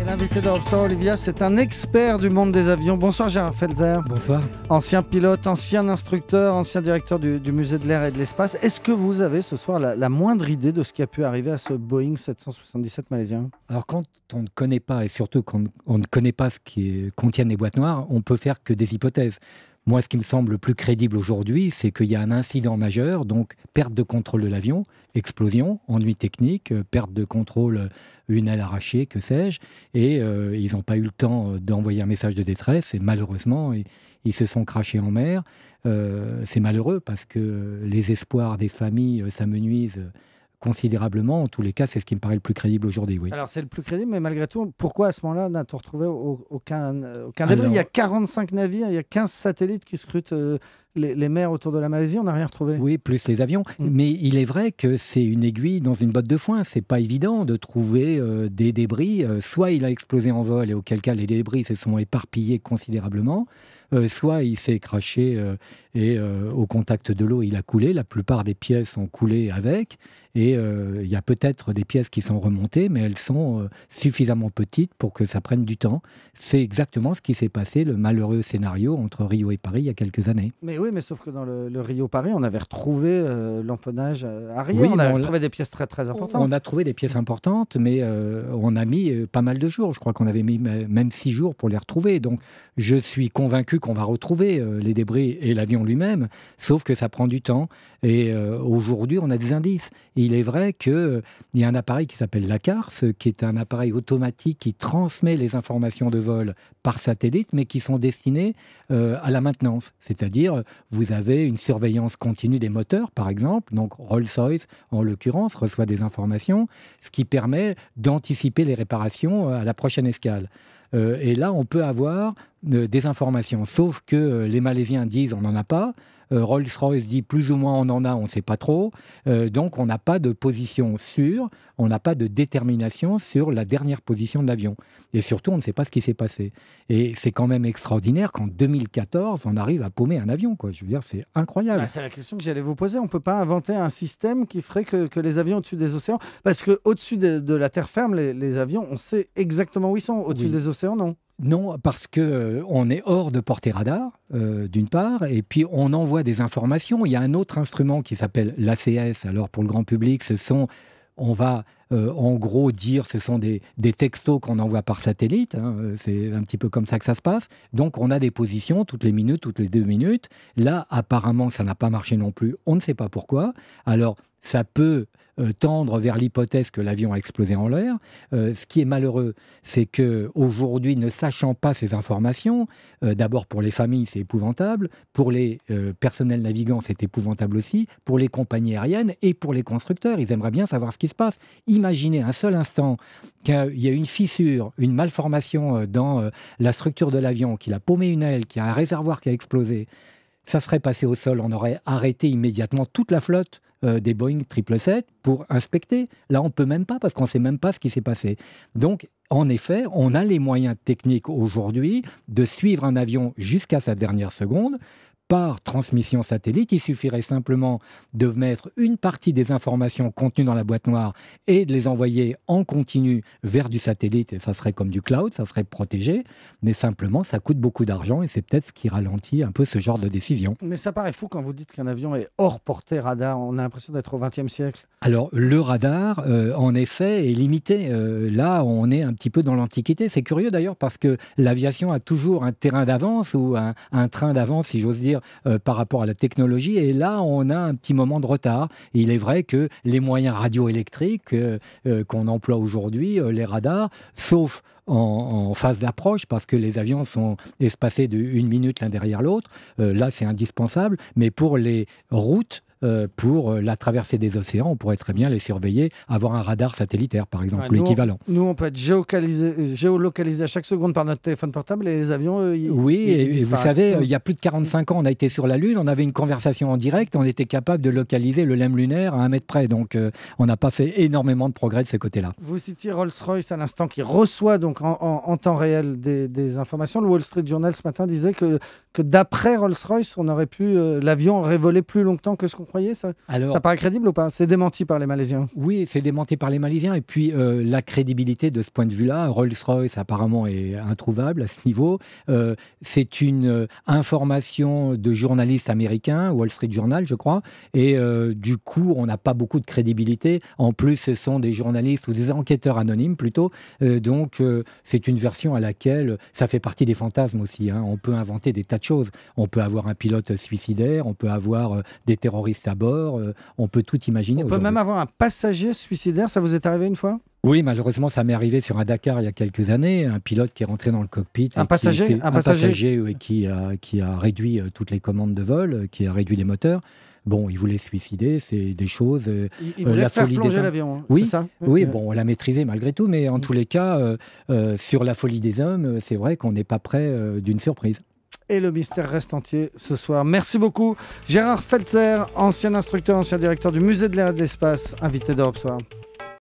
Et l'invité d'Europe Olivia, c'est un expert du monde des avions. Bonsoir Gérard Felzer. Bonsoir. Ancien pilote, ancien instructeur, ancien directeur du, musée de l'air et de l'espace. Est-ce que vous avez ce soir la, moindre idée de ce qui a pu arriver à ce Boeing 777 malaisien Alors quand on ne connaît pas, et surtout quand on ne connaît pas ce qui contient les boîtes noires, on peut faire que des hypothèses. Moi, ce qui me semble le plus crédible aujourd'hui, c'est qu'il y a un incident majeur, donc perte de contrôle de l'avion, explosion, ennui technique, euh, perte de contrôle, euh, une aile arrachée, que sais-je. Et euh, ils n'ont pas eu le temps d'envoyer un message de détresse. Et malheureusement, ils, se sont crachés en mer. c'est malheureux parce que les espoirs des familles s'amenuisent considérablement. En tous les cas, c'est ce qui me paraît le plus crédible aujourd'hui. Oui. Alors, c'est le plus crédible, mais malgré tout, pourquoi à ce moment-là n'a-t-on retrouvé euh, aucun, débris Il y a 45 navires, il y a 15 satellites qui scrutent euh, les, mers autour de la Malaisie, on n'a rien retrouvé. Oui, plus les avions. Mm. Mais il est vrai que c'est une aiguille dans une botte de foin. C'est pas évident de trouver euh, des débris. soit il a explosé en vol, et auquel cas les débris se sont éparpillés considérablement. soit il s'est craché et au contact de l'eau il a coulé, la plupart des pièces ont coulé avec, et euh, il y a peut-être des pièces qui sont remontées, mais elles sont euh, suffisamment petites pour que ça prenne du temps. C'est exactement ce qui s'est passé, le malheureux scénario entre Rio et Paris il y a quelques années. Mais oui, mais sauf que dans le, Rio-Paris, on avait retrouvé euh, l'empennage à Rio. on avait retrouvé des pièces très très importantes. On a trouvé des pièces importantes, mais on a mis pas mal de jours. Je crois qu'on avait mis même six jours pour les retrouver. Donc je suis convaincu qu'on va retrouver les débris et l'avion lui-même, sauf que ça prend du temps. Et aujourd'hui, on a des indices il est vrai qu'il euh, y a un appareil qui s'appelle la CARS, qui est un appareil automatique qui transmet les informations de vol par satellite, mais qui sont destinées euh, à la maintenance. C'est-à-dire, vous avez une surveillance continue des moteurs, par exemple. Donc, Rolls-Royce, en l'occurrence, reçoit des informations, ce qui permet d'anticiper les réparations euh, à la prochaine escale. et là, on peut avoir des informations. Sauf que euh, les Malaisiens disent on n'en a pas. Euh, Rolls-Royce dit plus ou moins on en a, on ne sait pas trop. Euh, donc on n'a pas de position sûre, on n'a pas de détermination sur la dernière position de l'avion. Et surtout, on ne sait pas ce qui s'est passé. Et c'est quand même extraordinaire qu'en 2014, on arrive à paumer un avion. Je veux dire, c'est incroyable. Bah, c'est la question que j'allais vous poser. On ne peut pas inventer un système qui ferait que, les avions au-dessus des océans. Parce que au dessus de, la terre ferme, les, avions, on sait exactement où ils sont. Au-dessus des océans, non non, parce que euh, on est hors de portée radar, euh, d'une part, et puis on envoie des informations. Il y a un autre instrument qui s'appelle l'ACS. Alors pour le grand public, ce sont, on va euh, en gros dire, ce sont des, textos qu'on envoie par satellite. Hein, c'est un petit peu comme ça que ça se passe. Donc on a des positions toutes les minutes, toutes les deux minutes. Là, apparemment, ça n'a pas marché non plus. On ne sait pas pourquoi. Alors ça peut euh, tendre vers l'hypothèse que l'avion a explosé en l'air. Euh, ce qui est malheureux, c'est que aujourd'hui, ne sachant pas ces informations, euh, d'abord pour les familles, c'est épouvantable, pour les personnels navigants, c'est épouvantable aussi, pour les compagnies aériennes et pour les constructeurs, ils aimeraient bien savoir ce qui se passe. Imaginez un seul instant qu'il y a une fissure, une malformation dans la structure de l'avion, qu'il a paumé une aile, qu'il y a un réservoir qui a explosé, ça serait passé au sol, on aurait arrêté immédiatement toute la flotte euh, des Boeing 777 pour inspecter. Là, on ne peut même pas parce qu'on ne sait même pas ce qui s'est passé. Donc, en effet, on a les moyens techniques aujourd'hui de suivre un avion jusqu'à sa dernière seconde, par transmission satellite. Il suffirait simplement de mettre une partie des informations contenues dans la boîte noire et de les envoyer en continu vers du satellite. ça serait comme du cloud, ça serait protégé. Mais simplement, ça coûte beaucoup d'argent et c'est peut-être ce qui ralentit un peu ce genre de décision. Mais ça paraît fou quand vous dites qu'un avion est hors portée radar. On a l'impression d'être au XXe siècle. Alors, le radar, euh, en effet, est limité. Euh, là, on est un petit peu dans l'Antiquité. C'est curieux d'ailleurs parce que l'aviation a toujours un terrain d'avance ou un train d'avance, si j'ose dire, euh, par rapport à la technologie. Et là, on a un petit moment de retard. il est vrai que les moyens radioélectriques euh, euh, qu'on emploie aujourd'hui, les radars, sauf en, phase d'approche parce que les avions sont espacés de une minute l'un derrière l'autre. là, c'est indispensable. Mais pour les routes, euh, pour euh, la traversée des océans. On pourrait très bien les surveiller, avoir un radar satellitaire, par exemple, l'équivalent. Nous, on peut être géolocalisé à chaque seconde par notre téléphone portable et les avions. Euh, oui, et, vous savez, il y a plus de 45 ans, on a été sur la Lune, on avait une conversation en direct, on était capable de localiser le lemme lunaire à un mètre près. Donc, on n'a pas fait énormément de progrès de ce côté-là. Vous citiez Rolls-Royce à l'instant qui reçoit donc en, temps réel des, des, informations. Le Wall Street Journal ce matin disait que, que d'après Rolls-Royce, on aurait pu l'avion aurait volé plus longtemps que ce qu'on croyez ça Alors, Ça paraît crédible ou pas C'est démenti par les Malaisiens. Oui, c'est démenti par les Malaisiens. Et puis, euh, la crédibilité de ce point de vue-là, Rolls-Royce apparemment est introuvable à ce niveau. Euh, c'est une euh, information de journalistes américains, Wall Street Journal, je crois. Et du coup, on n'a pas beaucoup de crédibilité. En plus, ce sont des journalistes ou des enquêteurs anonymes plutôt. donc, c'est une version à laquelle ça fait partie des fantasmes aussi. Hein. On peut inventer des tas de choses. On peut avoir un pilote suicidaire, on peut avoir des terroristes D'abord, euh, on peut tout imaginer. On peut même avoir un passager suicidaire. Ça vous est arrivé une fois oui, malheureusement, ça m'est arrivé sur un Dakar il y a quelques années. Un pilote qui est rentré dans le cockpit. Un passager qui, un, passager, euh, qui, a, qui a réduit euh, toutes les commandes de vol, qui a réduit les moteurs. Bon, il voulait suicider, c'est des choses. il, voulait la faire plonger l'avion. Hein, oui, ça oui, bon, on l'a maîtrisé malgré tout, mais en mm. tous les cas, sur la folie des hommes, c'est vrai qu'on n'est pas près d'une surprise et le mystère reste entier ce soir. Merci beaucoup. Gérard Feltzer, ancien instructeur, ancien directeur du musée de l'air et de l'espace, invité d'Europe Soir.